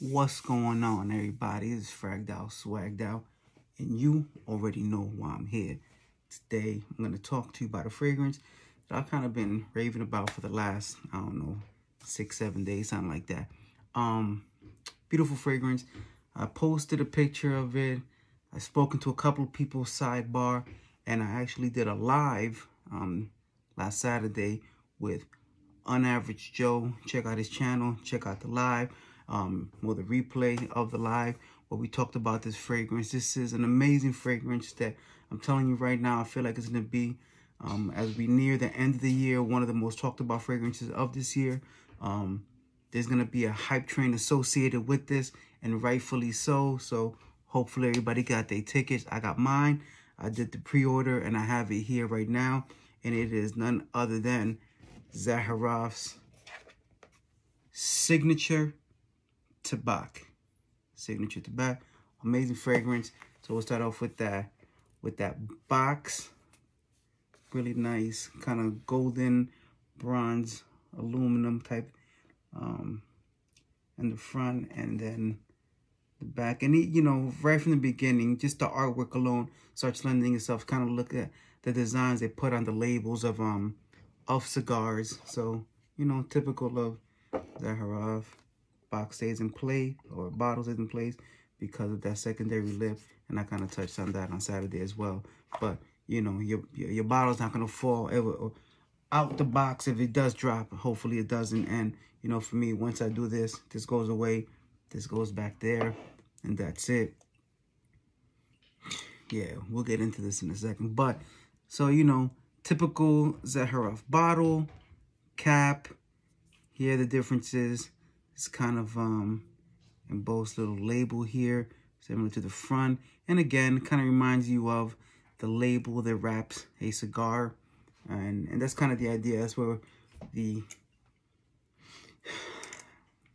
What's going on, everybody? It's Fragged Out, Swagged Out, and you already know why I'm here. Today, I'm going to talk to you about a fragrance that I've kind of been raving about for the last, I don't know, six, seven days, something like that. Um, Beautiful fragrance. I posted a picture of it. I've spoken to a couple of people sidebar, and I actually did a live um, last Saturday with Unaverage Joe. Check out his channel. Check out the live um, well, the replay of the live where we talked about this fragrance. This is an amazing fragrance that I'm telling you right now, I feel like it's going to be, um, as we near the end of the year, one of the most talked about fragrances of this year. Um, there's going to be a hype train associated with this, and rightfully so. So hopefully everybody got their tickets. I got mine. I did the pre-order, and I have it here right now. And it is none other than Zaharoff's signature Tobacco. Signature Tobacco. Amazing fragrance. So we'll start off with that with that box. Really nice, kind of golden, bronze, aluminum type um in the front and then the back. And it, you know, right from the beginning, just the artwork alone starts lending itself kind of look at the designs they put on the labels of um of cigars. So, you know, typical of Zaharov box stays in play or bottle stays in place because of that secondary lip. And I kind of touched on that on Saturday as well. But, you know, your, your, your bottle's not going to fall ever out the box if it does drop. Hopefully it doesn't. And, you know, for me, once I do this, this goes away. This goes back there. And that's it. Yeah, we'll get into this in a second. But, so, you know, typical Zaharoff bottle, cap. Here the differences. It's kind of um, embossed little label here, similar to the front. And again, kind of reminds you of the label that wraps a cigar. And, and that's kind of the idea. That's where the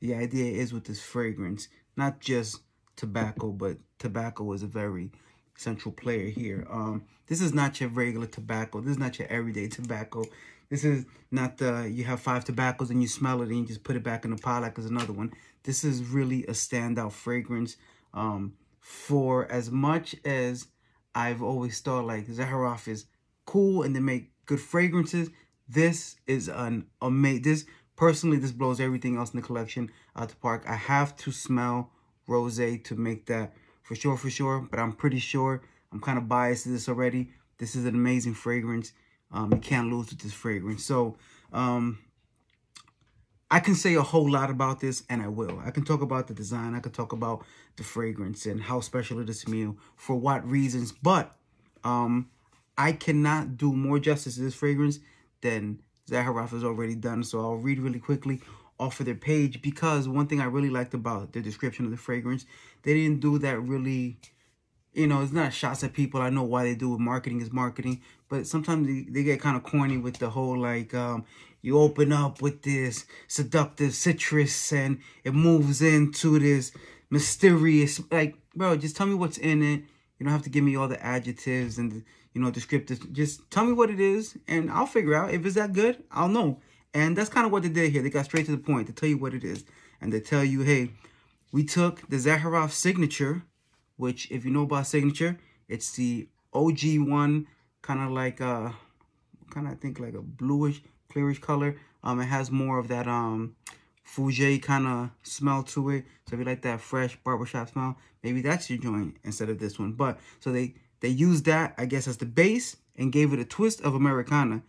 the idea is with this fragrance, not just tobacco, but tobacco is a very central player here. Um, this is not your regular tobacco. This is not your everyday tobacco. This is not the, you have five tobaccos and you smell it and you just put it back in the pot like is another one. This is really a standout fragrance um, for as much as I've always thought like Zaharoff is cool and they make good fragrances. This is an amazing, this personally, this blows everything else in the collection out the park. I have to smell rosé to make that for sure, for sure. But I'm pretty sure I'm kind of biased to this already. This is an amazing fragrance. Um, you can't lose with this fragrance. So um, I can say a whole lot about this, and I will. I can talk about the design. I can talk about the fragrance and how special it is to me, for what reasons. But um, I cannot do more justice to this fragrance than Zaharoff has already done. So I'll read really quickly off of their page because one thing I really liked about the description of the fragrance, they didn't do that really you know, it's not shots at people. I know why they do it. Marketing is marketing. But sometimes they, they get kind of corny with the whole, like, um, you open up with this seductive citrus and it moves into this mysterious, like, bro, just tell me what's in it. You don't have to give me all the adjectives and, you know, descriptive. Just tell me what it is and I'll figure out. If it's that good, I'll know. And that's kind of what they did here. They got straight to the point. to tell you what it is. And they tell you, hey, we took the Zaharoff signature – which if you know about signature, it's the OG one, kind of like a, uh, kind of I think like a bluish, clearish color. Um, it has more of that um, fougere kind of smell to it. So if you like that fresh barbershop smell, maybe that's your joint instead of this one. But so they they used that I guess as the base and gave it a twist of Americana,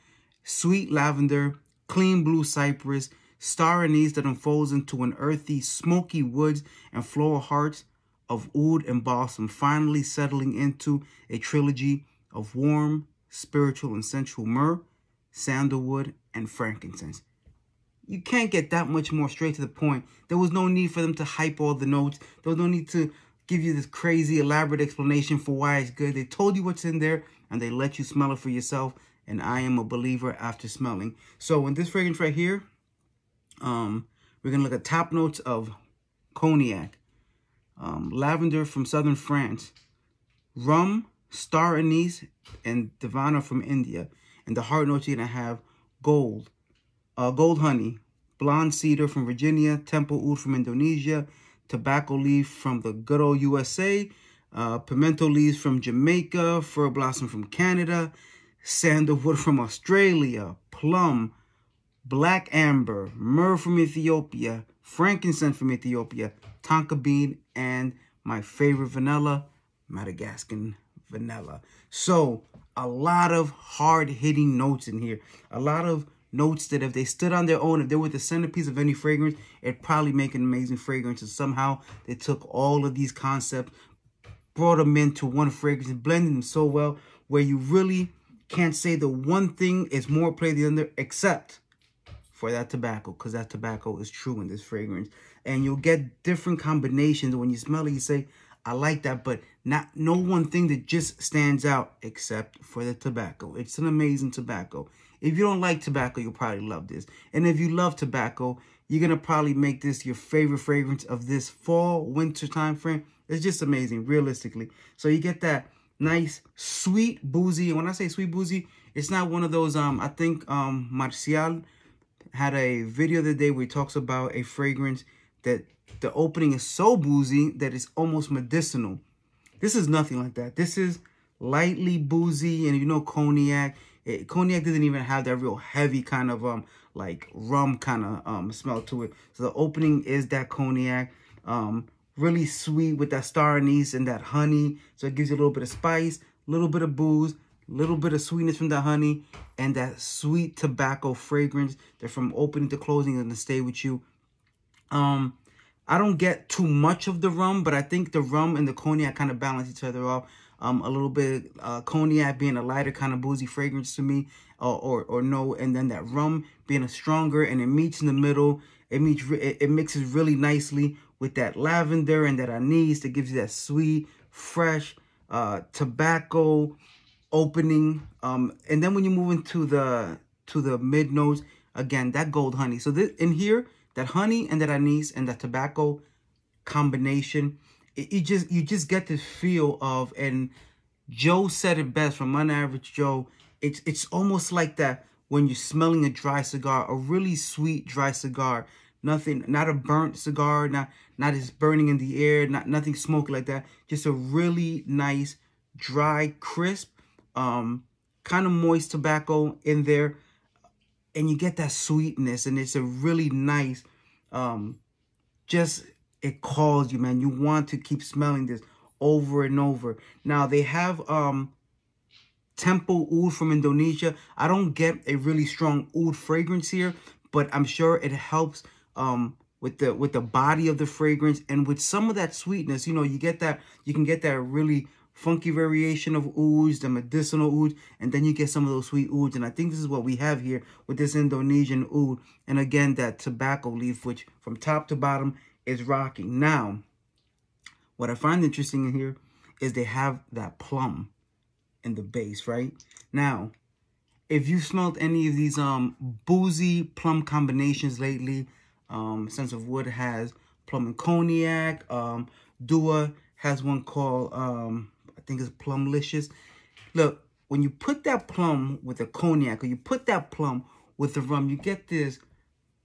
sweet lavender, clean blue cypress, star anise that unfolds into an earthy, smoky woods and floral hearts of oud and balsam, finally settling into a trilogy of warm, spiritual, and sensual myrrh, sandalwood, and frankincense. You can't get that much more straight to the point. There was no need for them to hype all the notes. There was no need to give you this crazy, elaborate explanation for why it's good. They told you what's in there, and they let you smell it for yourself. And I am a believer after smelling. So in this fragrance right here, um, we're going to look at top notes of cognac, um, lavender from southern France, rum, star anise, and divana from India. And the heart notes you're going to have gold, uh, gold honey, blonde cedar from Virginia, temple oud from Indonesia, tobacco leaf from the good old USA, uh, pimento leaves from Jamaica, fir blossom from Canada, sandalwood from Australia, plum, black amber, myrrh from Ethiopia, frankincense from Ethiopia, tonka bean, and my favorite vanilla, Madagascan vanilla. So a lot of hard hitting notes in here. A lot of notes that if they stood on their own, if they were the centerpiece of any fragrance, it'd probably make an amazing fragrance. And somehow they took all of these concepts, brought them into one fragrance, and blended them so well where you really can't say the one thing is more played than the other, except for that tobacco, because that tobacco is true in this fragrance and you'll get different combinations. When you smell it, you say, I like that, but not no one thing that just stands out except for the tobacco. It's an amazing tobacco. If you don't like tobacco, you'll probably love this. And if you love tobacco, you're going to probably make this your favorite fragrance of this fall, winter time frame. It's just amazing, realistically. So you get that nice, sweet, boozy. And when I say sweet, boozy, it's not one of those, um, I think um, Marcial had a video the day where he talks about a fragrance that the opening is so boozy that it's almost medicinal. This is nothing like that. This is lightly boozy, and you know cognac. It, cognac doesn't even have that real heavy kind of um like rum kind of um smell to it. So the opening is that cognac, um really sweet with that star anise and that honey. So it gives you a little bit of spice, a little bit of booze, a little bit of sweetness from the honey, and that sweet tobacco fragrance that from opening to closing is gonna stay with you um, I don't get too much of the rum, but I think the rum and the cognac kind of balance each other off. Um, a little bit uh, cognac being a lighter kind of boozy fragrance to me, uh, or or no, and then that rum being a stronger, and it meets in the middle. It meets it, mixes really nicely with that lavender and that anise that gives you that sweet, fresh uh, tobacco opening. Um, and then when you move into the to the mid nose, again that gold honey. So this in here that honey and that anise and that tobacco combination, it, it just you just get the feel of, and Joe said it best from Unaverage Joe, it's, it's almost like that when you're smelling a dry cigar, a really sweet dry cigar. Nothing, not a burnt cigar, not not as burning in the air, not nothing smoky like that. Just a really nice, dry, crisp, um, kind of moist tobacco in there and you get that sweetness and it's a really nice um just it calls you man you want to keep smelling this over and over now they have um temple oud from indonesia i don't get a really strong oud fragrance here but i'm sure it helps um with the with the body of the fragrance and with some of that sweetness you know you get that you can get that really funky variation of ouds, the medicinal oud, and then you get some of those sweet ouds. And I think this is what we have here with this Indonesian oud. And again, that tobacco leaf, which from top to bottom is rocking. Now, what I find interesting in here is they have that plum in the base, right? Now, if you've smelled any of these um boozy plum combinations lately, um, Sense of Wood has plum and cognac, um, Dua has one called um, think it's Plumlicious. Look, when you put that plum with a cognac or you put that plum with the rum, you get this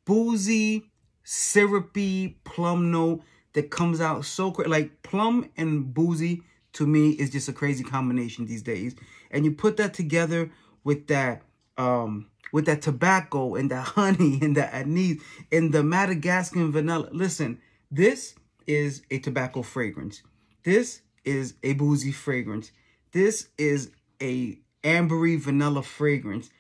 boozy, syrupy plum note that comes out so quick. Like plum and boozy to me is just a crazy combination these days. And you put that together with that um with that tobacco and the honey and the anise and the Madagascar vanilla. Listen, this is a tobacco fragrance. This is a boozy fragrance. This is a ambery vanilla fragrance.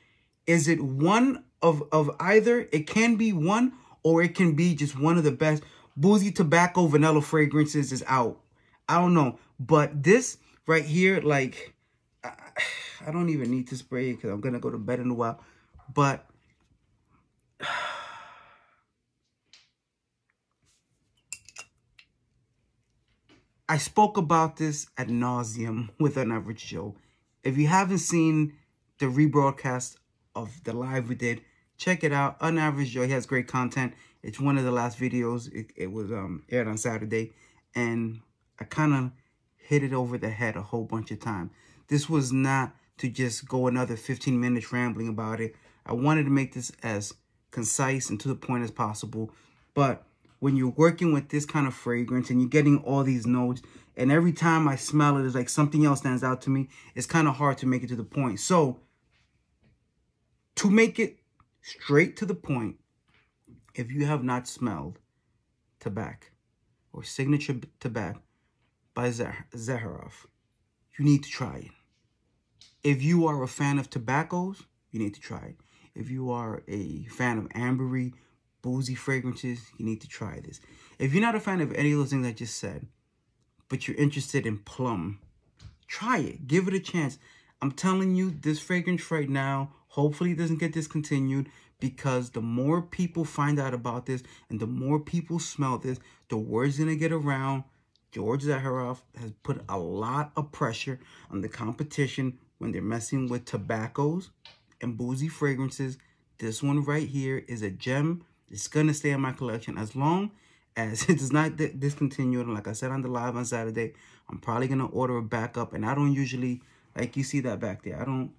Is it one of, of either? It can be one or it can be just one of the best. Boozy tobacco vanilla fragrances is out. I don't know. But this right here, like, I, I don't even need to spray it because I'm going to go to bed in a while. But I spoke about this at nauseum with an average Joe. If you haven't seen the rebroadcast of the live we did, check it out. An average Joe, he has great content. It's one of the last videos. It, it was um, aired on Saturday, and I kind of hit it over the head a whole bunch of time. This was not to just go another 15 minutes rambling about it. I wanted to make this as concise and to the point as possible, but when you're working with this kind of fragrance and you're getting all these notes and every time I smell it, it's like something else stands out to me. It's kind of hard to make it to the point. So to make it straight to the point, if you have not smelled tobacco or Signature Tobacco by Zaharoff, you need to try it. If you are a fan of tobaccos, you need to try it. If you are a fan of ambery boozy fragrances, you need to try this. If you're not a fan of any of those things I just said, but you're interested in plum, try it. Give it a chance. I'm telling you, this fragrance right now hopefully doesn't get discontinued because the more people find out about this and the more people smell this, the word's gonna get around. George Zaharoff has put a lot of pressure on the competition when they're messing with tobaccos and boozy fragrances. This one right here is a gem it's going to stay in my collection as long as it is not discontinued. And like I said on the live on Saturday, I'm probably going to order it back up. And I don't usually, like you see that back there, I don't,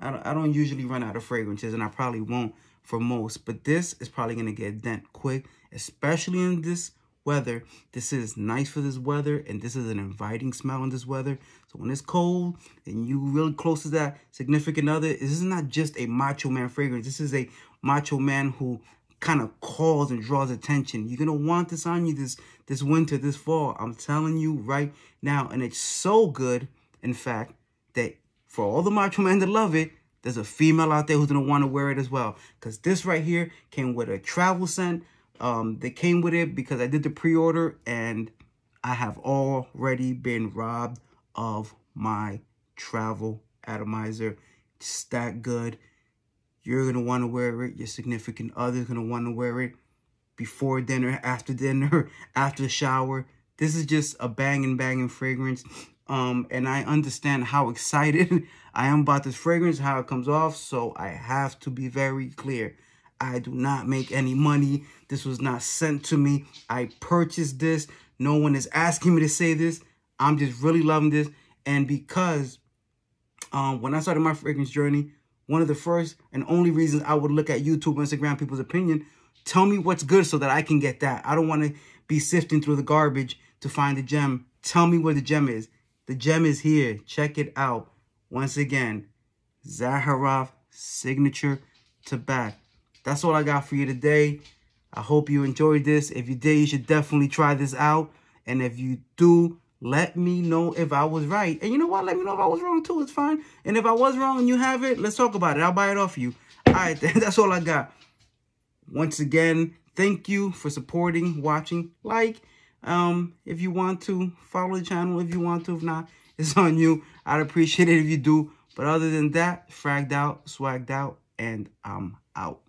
I don't, I don't usually run out of fragrances and I probably won't for most. But this is probably going to get dent quick, especially in this weather. This is nice for this weather, and this is an inviting smell in this weather. So when it's cold and you really close to that significant other, this is not just a macho man fragrance. This is a macho man who kind of calls and draws attention. You're going to want this on you this, this winter, this fall. I'm telling you right now. And it's so good, in fact, that for all the macho men that love it, there's a female out there who's going to want to wear it as well. Because this right here came with a travel scent. Um, they came with it because I did the pre-order and I have already been robbed of my travel atomizer. It's that good. You're going to want to wear it. Your significant other's going to want to wear it before dinner, after dinner, after the shower. This is just a banging, banging fragrance. Um, and I understand how excited I am about this fragrance, how it comes off. So I have to be very clear. I do not make any money. This was not sent to me. I purchased this. No one is asking me to say this. I'm just really loving this. And because um, when I started my fragrance journey, one of the first and only reasons I would look at YouTube, Instagram, people's opinion. Tell me what's good so that I can get that. I don't want to be sifting through the garbage to find the gem. Tell me where the gem is. The gem is here. Check it out. Once again, Zaharov signature to back. That's all I got for you today. I hope you enjoyed this. If you did, you should definitely try this out. And if you do, let me know if I was right. And you know what? Let me know if I was wrong too. It's fine. And if I was wrong and you have it, let's talk about it. I'll buy it off you. All right, that's all I got. Once again, thank you for supporting, watching, like. Um, if you want to, follow the channel if you want to. If not, it's on you. I'd appreciate it if you do. But other than that, fragged out, swagged out, and I'm out.